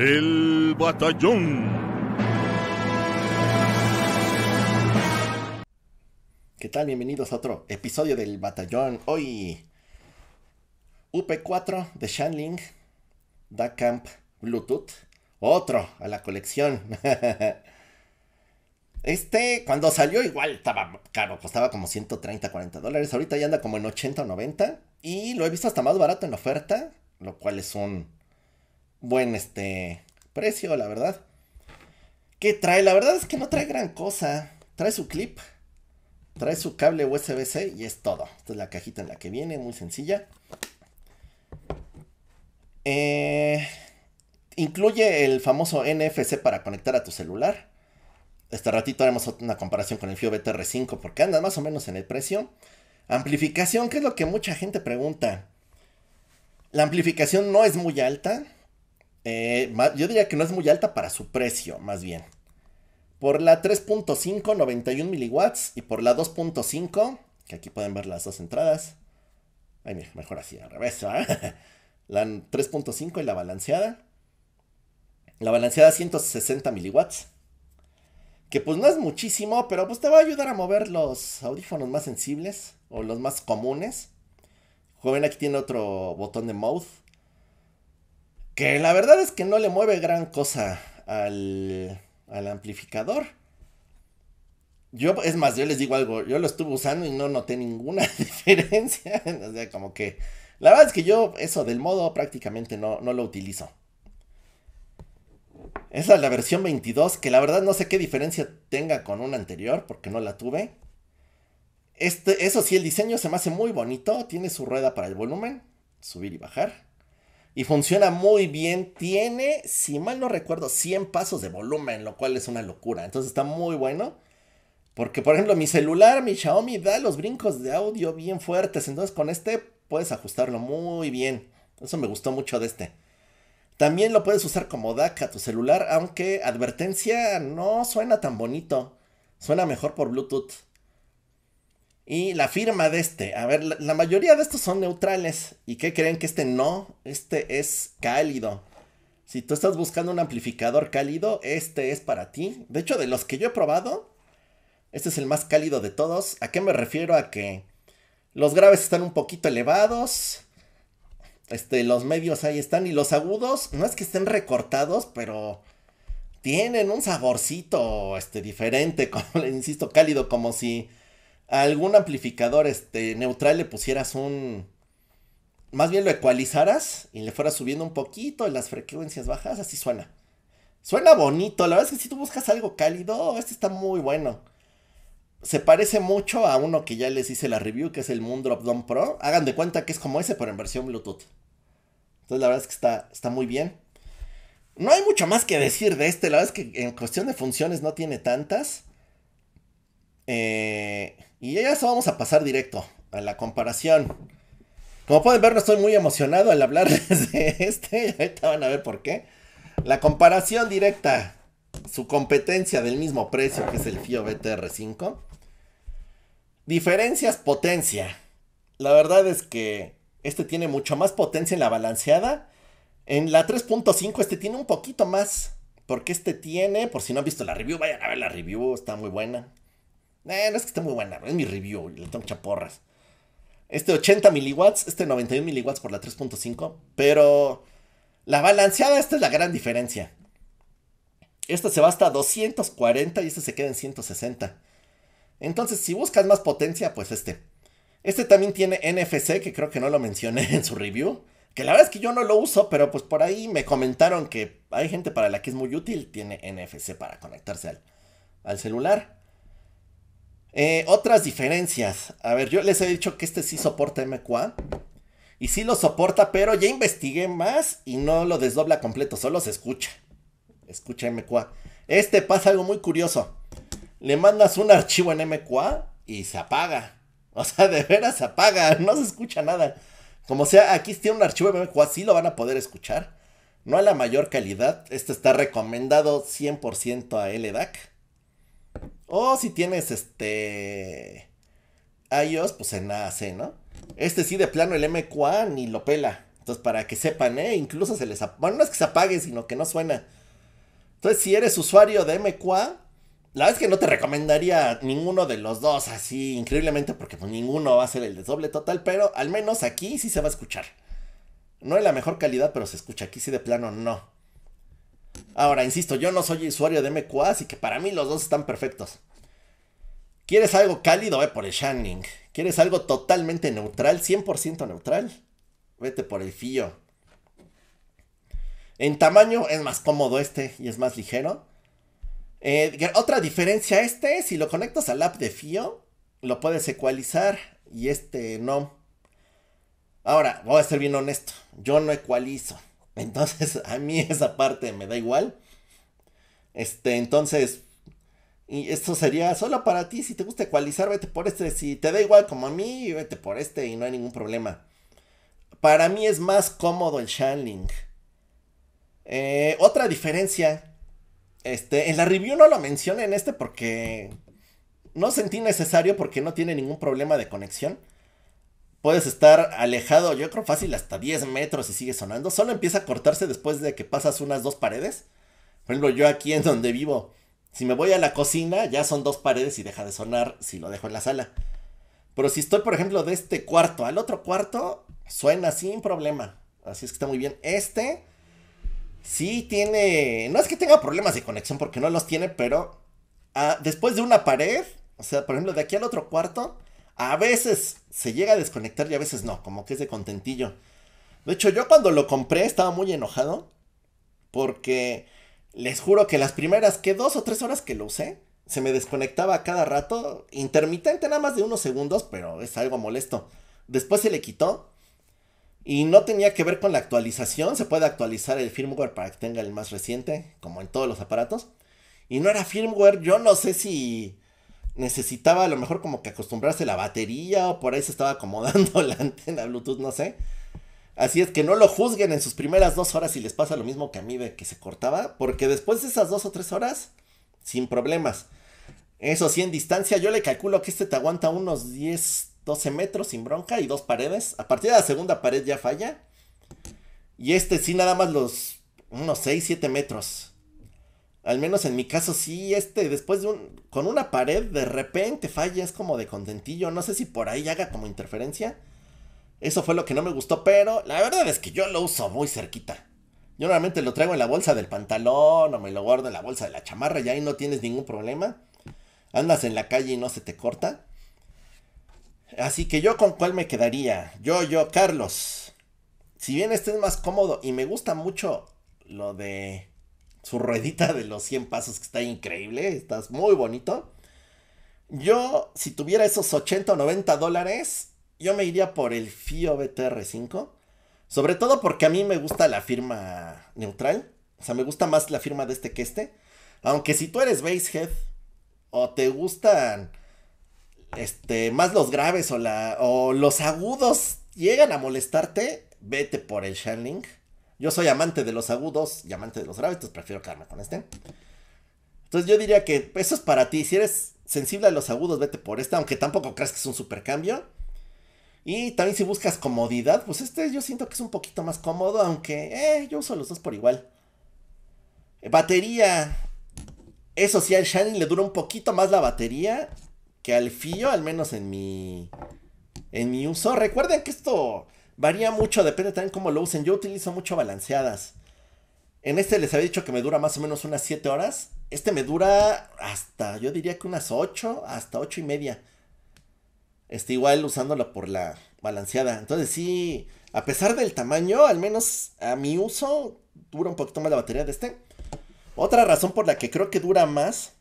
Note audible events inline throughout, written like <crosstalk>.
El batallón. ¿Qué tal? Bienvenidos a otro episodio del batallón. Hoy UP4 de Shanling da Camp Bluetooth. Otro a la colección. <laughs> Este, cuando salió, igual estaba caro, costaba como 130, 40 dólares. Ahorita ya anda como en 80 o 90. Y lo he visto hasta más barato en oferta, lo cual es un buen este precio, la verdad. ¿Qué trae? La verdad es que no trae gran cosa. Trae su clip, trae su cable USB-C y es todo. Esta es la cajita en la que viene, muy sencilla. Eh, incluye el famoso NFC para conectar a tu celular. Este ratito haremos una comparación con el FIO BTR5 porque anda más o menos en el precio. Amplificación, que es lo que mucha gente pregunta. La amplificación no es muy alta. Eh, yo diría que no es muy alta para su precio, más bien. Por la 3.5, 91 miliwatts. Y por la 2.5, que aquí pueden ver las dos entradas. Ay, mejor así, al revés. <laughs> La 3.5 y la balanceada. La balanceada 160 miliwatts. Que pues no es muchísimo, pero pues te va a ayudar a mover los audífonos más sensibles o los más comunes. Joven, aquí tiene otro botón de mouth que la verdad es que no le mueve gran cosa al, amplificador. Yo, es más, yo les digo algo, yo lo estuve usando y no noté ninguna <laughs> diferencia. o sea, como que. La verdad es que yo eso del modo prácticamente no, lo utilizo. Esa es la versión 22, que la verdad no sé qué diferencia tenga con una anterior, porque no la tuve. Este, eso sí, el diseño se me hace muy bonito. Tiene su rueda para el volumen, subir y bajar. Y funciona muy bien. Tiene, si mal no recuerdo, 100 pasos de volumen, lo cual es una locura. Entonces está muy bueno. Porque, por ejemplo, mi celular, mi Xiaomi, da los brincos de audio bien fuertes. Entonces con este puedes ajustarlo muy bien. Eso me gustó mucho de este. También lo puedes usar como DAC a tu celular, aunque advertencia no suena tan bonito. Suena mejor por Bluetooth. Y la firma de este, a ver, la, mayoría de estos son neutrales. ¿Y qué creen que este no? Este es cálido. Si tú estás buscando un amplificador cálido, este es para ti. De hecho, de los que yo he probado, este es el más cálido de todos. ¿A qué me refiero? A que los graves están un poquito elevados. Este, los medios ahí están. Y los agudos, no es que estén recortados, pero tienen un saborcito este, diferente, <laughs> como insisto, cálido, como si a algún amplificador este, neutral le pusieras un... Más bien lo ecualizaras y le fueras subiendo un poquito en las frecuencias bajas, así suena. Suena bonito, la verdad es que si tú buscas algo cálido, oh, este está muy bueno. Se parece mucho a uno que ya les hice la review, que es el Moondrop Dome Pro. Hagan de cuenta que es como ese, pero en versión Bluetooth. Entonces la verdad es que está, está muy bien. No hay mucho más que decir de este, la verdad es que en cuestión de funciones no tiene tantas. Eh... Y ya eso vamos a pasar directo a la comparación. Como pueden ver, no estoy muy emocionado al hablarles <laughs> de este. Ahorita van a ver por qué. La comparación directa. Su competencia del mismo precio que es el FIO BTR5. Diferencias potencia. La verdad es que este tiene mucho más potencia en la balanceada. En la 3.5 este tiene un poquito más. Porque este tiene, por si no han visto la review, vayan a ver la review, está muy buena. Eh, no es que esté muy buena, es mi review, le tengo chaporras. Este 80 miliwatts, este 91 miliwatts por la 3.5, pero la balanceada, esta es la gran diferencia. Esta se va hasta 240 y esta se queda en 160. Entonces, si buscas más potencia, pues este. Este también tiene NFC, que creo que no lo mencioné en su review. Que la verdad es que yo no lo uso, pero pues por ahí me comentaron que hay gente para la que es muy útil. Tiene NFC para conectarse al, al celular. Eh, otras diferencias. A ver, yo les he dicho que este sí soporta MQA. Y sí lo soporta, pero ya investigué más y no lo desdobla completo, solo se escucha. Escucha MQA. Este pasa algo muy curioso. Le mandas un archivo en MQA y se apaga. O sea, de veras se apaga, no se escucha nada. Como sea, aquí tiene un archivo en MQA, sí lo van a poder escuchar. No a la mayor calidad, este está recomendado 100% a LDAC. O si tienes este iOS, pues en nace, ¿no? Este sí, de plano el MQA ni lo pela. Entonces, para que sepan, ¿eh? Incluso se les... Bueno, no es que se apague, sino que no suena. Entonces, si eres usuario de MQA, la verdad es que no te recomendaría ninguno de los dos así increíblemente, porque pues, ninguno va a ser el desdoble total, pero al menos aquí sí se va a escuchar. No es la mejor calidad, pero se escucha aquí sí de plano no. Ahora, insisto, yo no soy usuario de MQA, así que para mí los dos están perfectos. ¿Quieres algo cálido? Ve por el Shining. ¿Quieres algo totalmente neutral? 100% neutral. Vete por el Fio. En tamaño es más cómodo este y es más ligero. Eh, otra diferencia este, si lo conectas al app de Fio, lo puedes ecualizar y este no. Ahora, voy a ser bien honesto, yo no ecualizo. Entonces, <laughs> a mí esa parte me da igual. Este, entonces, y esto sería solo para ti. Si te gusta ecualizar, vete por este. Si te da igual como a mí, vete por este y no hay ningún problema. Para mí es más cómodo el Shanling. Eh, otra diferencia. Este, en la review no lo mencioné en este porque no sentí necesario porque no tiene ningún problema de conexión. Puedes estar alejado, yo creo fácil, hasta 10 metros y sigue sonando. Solo empieza a cortarse después de que pasas unas dos paredes. Por ejemplo, yo aquí en donde vivo, si me voy a la cocina, ya son dos paredes y deja de sonar si lo dejo en la sala. Pero si estoy, por ejemplo, de este cuarto al otro cuarto, suena sin problema. Así es que está muy bien. Este sí tiene... No es que tenga problemas de conexión porque no los tiene, pero ah, después de una pared, o sea, por ejemplo, de aquí al otro cuarto, a veces se llega a desconectar y a veces no, como que es de contentillo. De hecho, yo cuando lo compré estaba muy enojado porque les juro que las primeras que dos o tres horas que lo usé, se me desconectaba cada rato, intermitente nada más de unos segundos, pero es algo molesto. Después se le quitó y no tenía que ver con la actualización, se puede actualizar el firmware para que tenga el más reciente, como en todos los aparatos. Y no era firmware, yo no sé si necesitaba a lo mejor como que acostumbrarse la batería o por ahí se estaba acomodando <laughs> la antena Bluetooth, no sé. Así es que no lo juzguen en sus primeras dos horas si les pasa lo mismo que a mí de que se cortaba, porque después de esas dos o tres horas, sin problemas. Eso sí, en distancia yo le calculo que este te aguanta unos 10, 12 metros sin bronca y dos paredes. A partir de la segunda pared ya falla. Y este sí nada más los unos 6, 7 metros. Al menos en mi caso sí, este, después de un, con una pared de repente falla, es como de contentillo, no sé si por ahí haga como interferencia. Eso fue lo que no me gustó, pero la verdad es que yo lo uso muy cerquita. Yo normalmente lo traigo en la bolsa del pantalón o me lo guardo en la bolsa de la chamarra y ahí no tienes ningún problema. Andas en la calle y no se te corta. Así que yo con cuál me quedaría. Yo, yo, Carlos. Si bien este es más cómodo y me gusta mucho lo de su ruedita de los 100 pasos que está increíble, estás muy bonito. Yo, si tuviera esos 80 o 90 dólares, yo me iría por el FIO BTR5. Sobre todo porque a mí me gusta la firma neutral. O sea, me gusta más la firma de este que este. Aunque si tú eres Basehead o te gustan este, más los graves o, la, o los agudos llegan a molestarte, vete por el Shanling. Yo soy amante de los agudos y amante de los graves, entonces prefiero quedarme con este. Entonces yo diría que eso es para ti. Si eres sensible a los agudos, vete por este, aunque tampoco creas que es un supercambio. Y también si buscas comodidad, pues este yo siento que es un poquito más cómodo, aunque eh, yo uso los dos por igual. Batería. Eso sí, al Shining le dura un poquito más la batería que al Fio, al menos en mi en mi uso. Recuerden que esto Varía mucho, depende también cómo lo usen. Yo utilizo mucho balanceadas. En este les había dicho que me dura más o menos unas 7 horas. Este me dura hasta, yo diría que unas 8, hasta 8 y media. Este, igual usándolo por la balanceada. Entonces sí, a pesar del tamaño, al menos a mi uso, dura un poquito más la batería de este. Otra razón por la que creo que dura más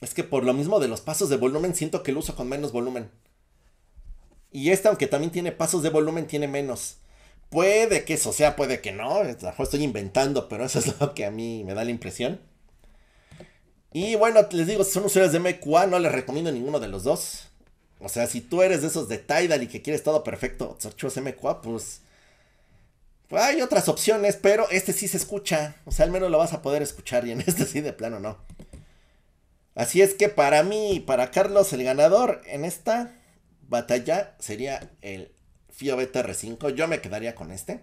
es que por lo mismo de los pasos de volumen siento que lo uso con menos volumen. Y esta, aunque también tiene pasos de volumen, tiene menos. Puede que eso sea, puede que no. Estoy inventando, pero eso es lo que a mí me da la impresión. Y bueno, les digo, si son usuarios de MQA, no les recomiendo ninguno de los dos. O sea, si tú eres de esos de Tidal y que quieres todo perfecto, Chivas MQA, pues, pues hay otras opciones, pero este sí se escucha. O sea, al menos lo vas a poder escuchar y en <laughs> este sí de plano no. Así es que para mí y para Carlos el ganador en esta batalla sería el Fio 5 Yo me quedaría con este.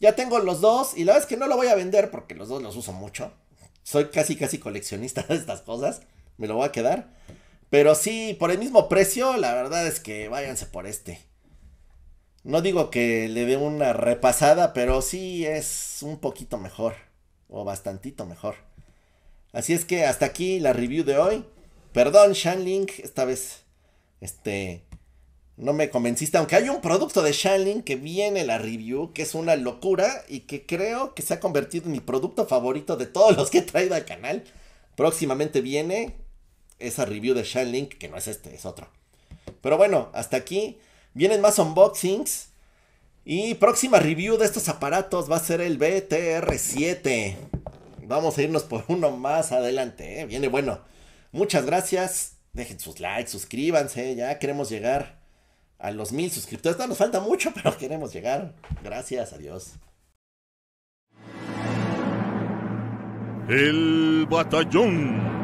Ya tengo los dos y la verdad es que no lo voy a vender porque los dos los uso mucho. Soy casi casi coleccionista <laughs> de estas cosas. Me lo voy a quedar. Pero sí, por el mismo precio, la verdad es que váyanse por este. No digo que le dé una repasada, pero sí es un poquito mejor. O bastantito mejor. Así es que hasta aquí la review de hoy. Perdón, Shanling, esta vez. Este no me convenciste, aunque hay un producto de Shanling que viene la review, que es una locura y que creo que se ha convertido en mi producto favorito de todos los que he traído al canal. Próximamente viene esa review de Shanling, que no es este, es otro. Pero bueno, hasta aquí. Vienen más unboxings. Y próxima review de estos aparatos va a ser el BTR7. Vamos a irnos por uno más adelante, ¿eh? viene bueno. Muchas gracias. Dejen sus likes, suscríbanse, ya queremos llegar a los mil suscriptores. No nos falta mucho, pero <laughs> queremos llegar. Gracias, adiós. El batallón